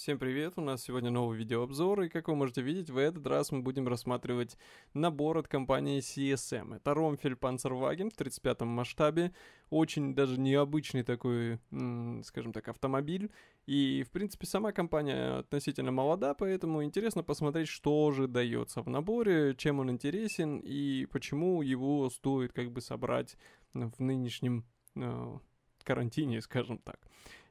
Всем привет, у нас сегодня новый видеообзор, и как вы можете видеть, в этот раз мы будем рассматривать набор от компании CSM. Это Ромфель Панцерваген в 35 м масштабе, очень даже необычный такой, скажем так, автомобиль, и, в принципе, сама компания относительно молода, поэтому интересно посмотреть, что же дается в наборе, чем он интересен и почему его стоит как бы собрать в нынешнем э, карантине, скажем так.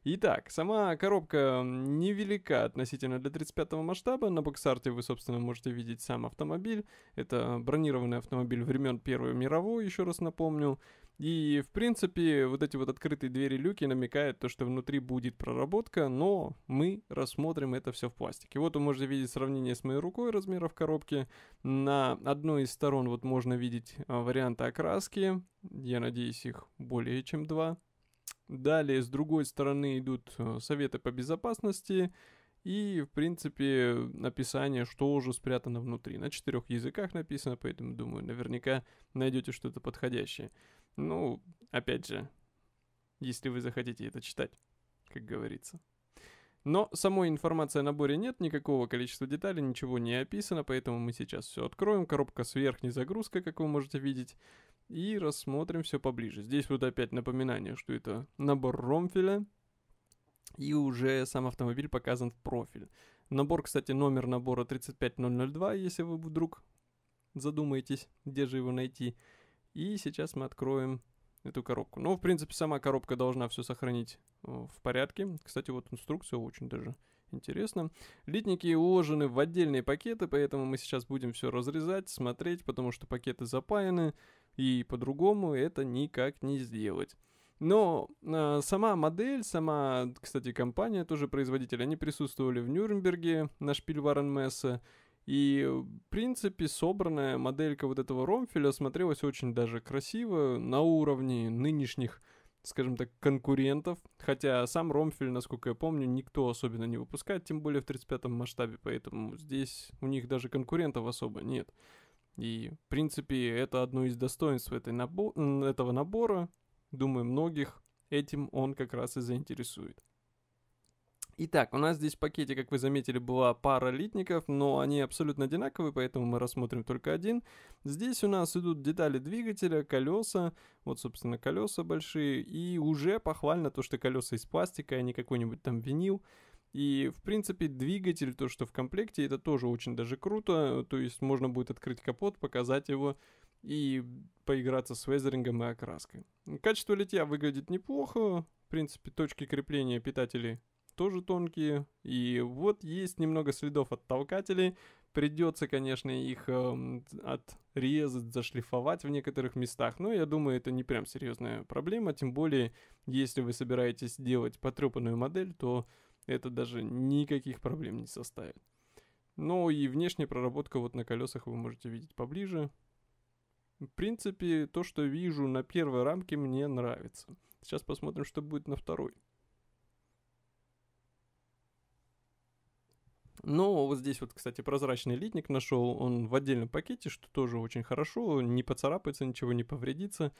Итак, сама коробка невелика относительно для 35 масштаба. На боксарте вы, собственно, можете видеть сам автомобиль. Это бронированный автомобиль времен Первой мировой, еще раз напомню. И, в принципе, вот эти вот открытые двери люки намекают то, что внутри будет проработка, но мы рассмотрим это все в пластике. Вот вы можете видеть сравнение с моей рукой размеров коробки. На одной из сторон вот можно видеть а, варианты окраски. Я надеюсь, их более чем два. Далее, с другой стороны, идут э, советы по безопасности и, в принципе, описание, что уже спрятано внутри. На четырех языках написано, поэтому, думаю, наверняка найдете что-то подходящее. Ну, опять же, если вы захотите это читать, как говорится. Но самой информации о наборе нет, никакого количества деталей, ничего не описано, поэтому мы сейчас все откроем. Коробка с верхней загрузкой, как вы можете видеть и рассмотрим все поближе. Здесь вот опять напоминание, что это набор ромфеля, и уже сам автомобиль показан в профиль. Набор, кстати, номер набора 35002, если вы вдруг задумаетесь, где же его найти. И сейчас мы откроем эту коробку. Ну, в принципе, сама коробка должна все сохранить э, в порядке. Кстати, вот инструкция очень даже интересна. Литники уложены в отдельные пакеты, поэтому мы сейчас будем все разрезать, смотреть, потому что пакеты запаяны и по-другому это никак не сделать. Но э, сама модель, сама, кстати, компания, тоже производитель, они присутствовали в Нюрнберге на шпильварен Мессе. И, э, в принципе, собранная моделька вот этого ромфеля смотрелась очень даже красиво на уровне нынешних, скажем так, конкурентов. Хотя сам ромфель, насколько я помню, никто особенно не выпускает, тем более в 35-м масштабе, поэтому здесь у них даже конкурентов особо нет. И, в принципе, это одно из достоинств этой набо этого набора. Думаю, многих этим он как раз и заинтересует. Итак, у нас здесь в пакете, как вы заметили, была пара литников, но они абсолютно одинаковые, поэтому мы рассмотрим только один. Здесь у нас идут детали двигателя, колеса, вот, собственно, колеса большие, и уже похвально то, что колеса из пластика, а не какой-нибудь там винил. И, в принципе, двигатель, то, что в комплекте, это тоже очень даже круто. То есть можно будет открыть капот, показать его и поиграться с везерингом и окраской. Качество литья выглядит неплохо. В принципе, точки крепления питателей тоже тонкие. И вот есть немного следов от толкателей. Придется, конечно, их э, эм, отрезать, зашлифовать в некоторых местах. Но я думаю, это не прям серьезная проблема. Тем более, если вы собираетесь делать потрепанную модель, то это даже никаких проблем не составит. Ну и внешняя проработка вот на колесах вы можете видеть поближе. В принципе, то, что вижу на первой рамке, мне нравится. Сейчас посмотрим, что будет на второй. Но ну, вот здесь вот, кстати, прозрачный литник нашел, он в отдельном пакете, что тоже очень хорошо, не поцарапается, ничего не повредится.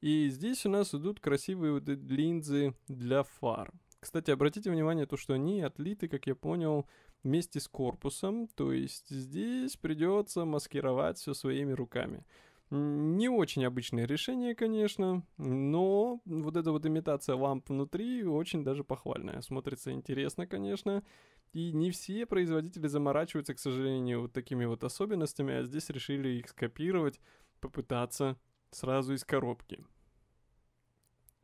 И здесь у нас идут красивые вот линзы для фар. Кстати, обратите внимание, то, что они отлиты, как я понял, вместе с корпусом, то есть здесь придется маскировать все своими руками. Не очень обычное решение, конечно, но вот эта вот имитация ламп внутри очень даже похвальная. Смотрится интересно, конечно. И не все производители заморачиваются, к сожалению, вот такими вот особенностями, а здесь решили их скопировать, попытаться сразу из коробки.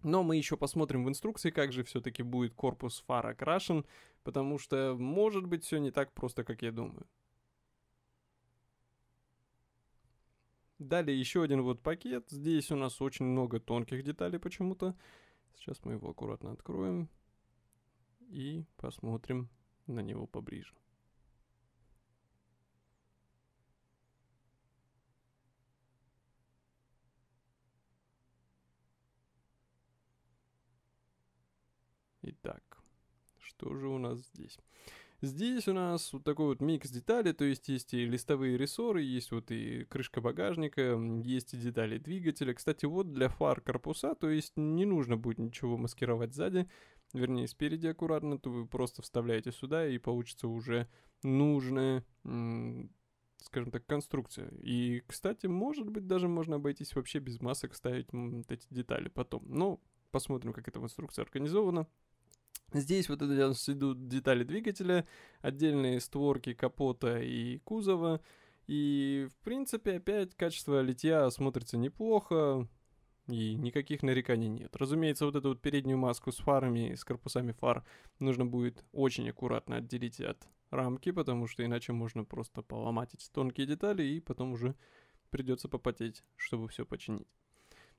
Но мы еще посмотрим в инструкции, как же все-таки будет корпус фар окрашен, потому что может быть все не так просто, как я думаю. Далее еще один вот пакет. Здесь у нас очень много тонких деталей почему-то. Сейчас мы его аккуратно откроем и посмотрим на него поближе. Так, что же у нас здесь? Здесь у нас вот такой вот микс деталей, то есть есть и листовые рессоры, есть вот и крышка багажника, есть и детали двигателя. Кстати, вот для фар корпуса, то есть не нужно будет ничего маскировать сзади, вернее спереди аккуратно, то вы просто вставляете сюда и получится уже нужная, скажем так, конструкция. И, кстати, может быть, даже можно обойтись вообще без масок ставить эти детали потом. Но посмотрим, как эта конструкция организована. Здесь вот это идут детали двигателя, отдельные створки капота и кузова. И, в принципе, опять качество литья смотрится неплохо, и никаких нареканий нет. Разумеется, вот эту вот переднюю маску с фарами, с корпусами фар, нужно будет очень аккуратно отделить от рамки, потому что иначе можно просто поломать эти тонкие детали, и потом уже придется попотеть, чтобы все починить.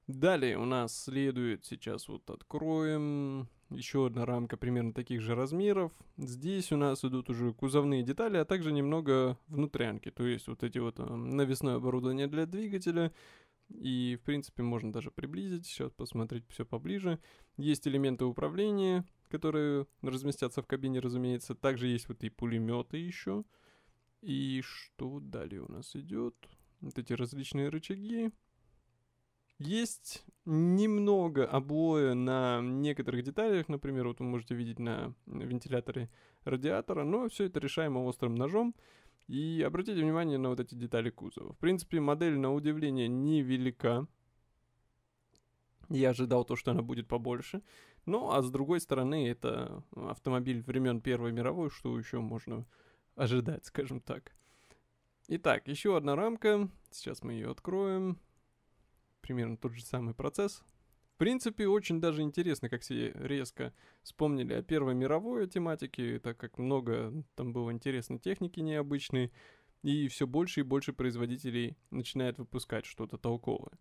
Далее у нас следует, сейчас вот откроем, еще одна рамка примерно таких же размеров. Здесь у нас идут уже кузовные детали, а также немного внутрянки, то есть вот эти вот э, навесное оборудование для двигателя. И, в принципе, можно даже приблизить, сейчас посмотреть все поближе. Есть элементы управления, которые разместятся в кабине, разумеется. Также есть вот и пулеметы еще. И что далее у нас идет? Вот эти различные рычаги. Есть немного облоя на некоторых деталях, например, вот вы можете видеть на вентиляторе радиатора, но все это решаемо острым ножом. И обратите внимание на вот эти детали кузова. В принципе, модель, на удивление, невелика. Я ожидал то, что она будет побольше. Ну, а с другой стороны, это автомобиль времен Первой мировой, что еще можно ожидать, скажем так. Итак, еще одна рамка. Сейчас мы ее откроем примерно тот же самый процесс. В принципе, очень даже интересно, как все резко вспомнили о Первой мировой тематике, так как много там было интересной техники необычной, и все больше и больше производителей начинает выпускать что-то толковое.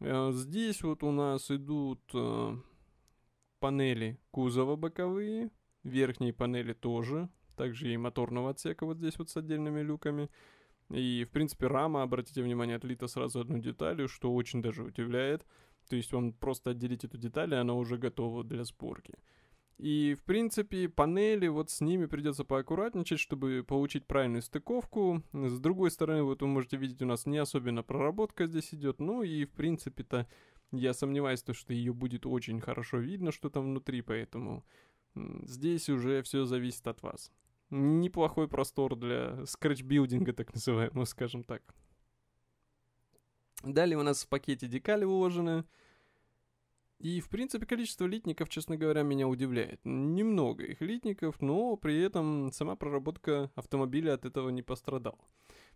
Э, здесь вот у нас идут э, панели кузова боковые, верхние панели тоже, также и моторного отсека вот здесь вот с отдельными люками – и, в принципе, рама, обратите внимание, отлита сразу одну деталью, что очень даже удивляет. То есть вам просто отделить эту деталь, и она уже готова для сборки. И, в принципе, панели, вот с ними придется поаккуратничать, чтобы получить правильную стыковку. С другой стороны, вот вы можете видеть, у нас не особенно проработка здесь идет. Ну и, в принципе-то, я сомневаюсь, то, что ее будет очень хорошо видно, что там внутри, поэтому здесь уже все зависит от вас неплохой простор для скретч-билдинга, так называемого, скажем так. Далее у нас в пакете декали уложены. И, в принципе, количество литников, честно говоря, меня удивляет. Немного их литников, но при этом сама проработка автомобиля от этого не пострадала.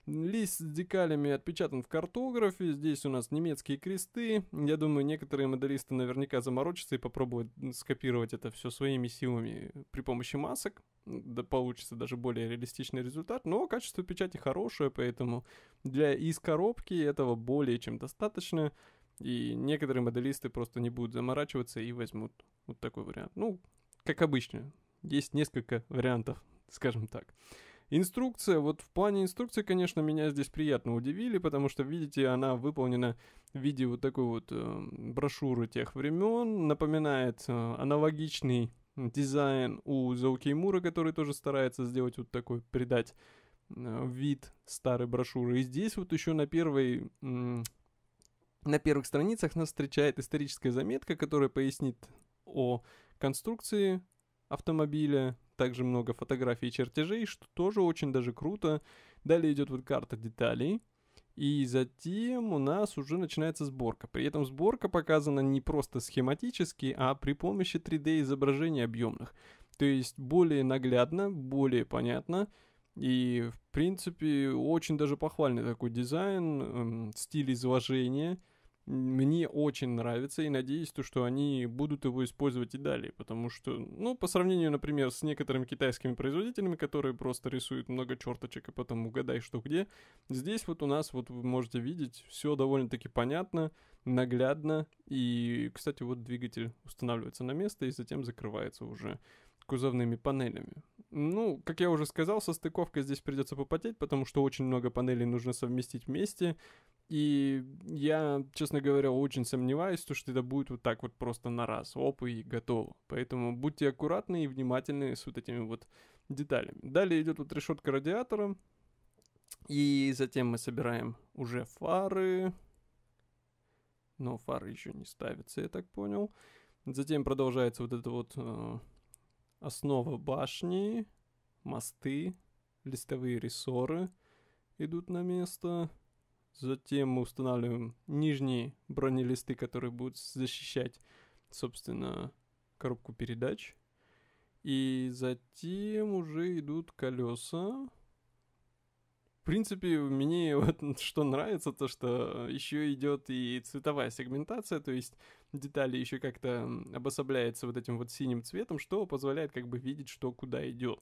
Лист с декалями отпечатан в картографе, здесь у нас немецкие кресты. Я думаю, некоторые моделисты наверняка заморочатся и попробуют скопировать это все своими силами при помощи масок. Да получится даже более реалистичный результат, но качество печати хорошее, поэтому для из коробки этого более чем достаточно. И некоторые моделисты просто не будут заморачиваться и возьмут вот такой вариант. Ну, как обычно, есть несколько вариантов, скажем так. Инструкция, вот в плане инструкции, конечно, меня здесь приятно удивили, потому что, видите, она выполнена в виде вот такой вот э, брошюры тех времен, напоминает э, аналогичный дизайн у Заукеймура, который тоже старается сделать вот такой, придать э, вид старой брошюры. И здесь вот еще на первой... Э, на первых страницах нас встречает историческая заметка, которая пояснит о конструкции автомобиля, также много фотографий и чертежей, что тоже очень даже круто. Далее идет вот карта деталей. И затем у нас уже начинается сборка. При этом сборка показана не просто схематически, а при помощи 3D изображений объемных. То есть более наглядно, более понятно. И, в принципе, очень даже похвальный такой дизайн, э, стиль изложения – мне очень нравится и надеюсь, то, что они будут его использовать и далее, потому что, ну, по сравнению, например, с некоторыми китайскими производителями, которые просто рисуют много черточек и потом угадай, что где, здесь вот у нас вот вы можете видеть все довольно-таки понятно, наглядно, и, кстати, вот двигатель устанавливается на место и затем закрывается уже кузовными панелями. Ну, как я уже сказал, со стыковкой здесь придется попотеть, потому что очень много панелей нужно совместить вместе. И я, честно говоря, очень сомневаюсь, что это будет вот так вот просто на раз, оп, и готово. Поэтому будьте аккуратны и внимательны с вот этими вот деталями. Далее идет вот решетка радиатора. И затем мы собираем уже фары. Но фары еще не ставятся, я так понял. Затем продолжается вот эта вот э, основа башни, мосты, листовые рессоры идут на место. Затем мы устанавливаем нижние бронелисты, которые будут защищать, собственно, коробку передач. И затем уже идут колеса. В принципе, мне вот что нравится, то что еще идет и цветовая сегментация, то есть детали еще как-то обособляются вот этим вот синим цветом, что позволяет как бы видеть, что куда идет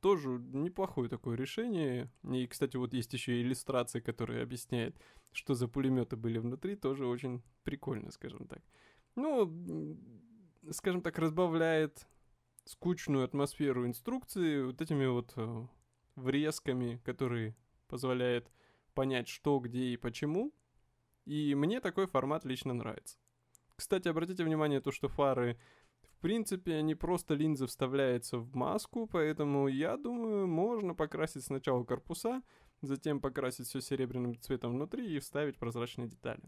тоже неплохое такое решение. И, кстати, вот есть еще иллюстрация которая объясняет что за пулеметы были внутри, тоже очень прикольно, скажем так. Ну, скажем так, разбавляет скучную атмосферу инструкции вот этими вот э, врезками, которые позволяют понять, что, где и почему. И мне такой формат лично нравится. Кстати, обратите внимание то, что фары принципе, они просто линза вставляется в маску, поэтому я думаю, можно покрасить сначала корпуса, затем покрасить все серебряным цветом внутри и вставить прозрачные детали.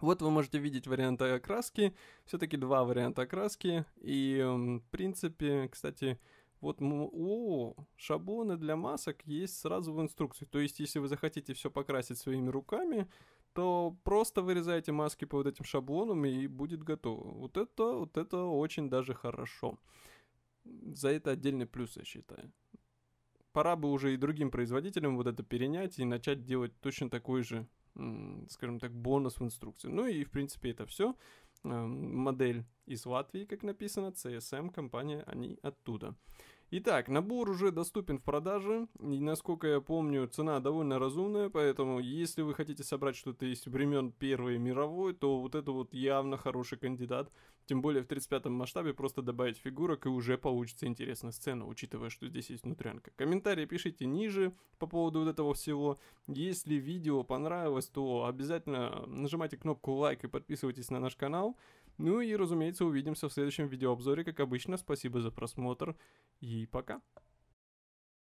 Вот вы можете видеть варианты окраски, все-таки два варианта окраски, и в принципе, кстати, вот, о, шаблоны для масок есть сразу в инструкции. То есть, если вы захотите все покрасить своими руками, то просто вырезайте маски по вот этим шаблонам и будет готово. Вот это, вот это очень даже хорошо. За это отдельный плюс, я считаю. Пора бы уже и другим производителям вот это перенять и начать делать точно такой же, скажем так, бонус в инструкции. Ну и, в принципе, это все. Эм, модель из Латвии, как написано, CSM, компания, они оттуда. Итак, набор уже доступен в продаже. И, насколько я помню, цена довольно разумная, поэтому если вы хотите собрать что-то из времен Первой мировой, то вот это вот явно хороший кандидат. Тем более в 35-м масштабе просто добавить фигурок и уже получится интересная сцена, учитывая, что здесь есть внутрянка. Комментарии пишите ниже по поводу вот этого всего. Если видео понравилось, то обязательно нажимайте кнопку лайк и подписывайтесь на наш канал. Ну и, разумеется, увидимся в следующем видеообзоре, как обычно. Спасибо за просмотр и пока.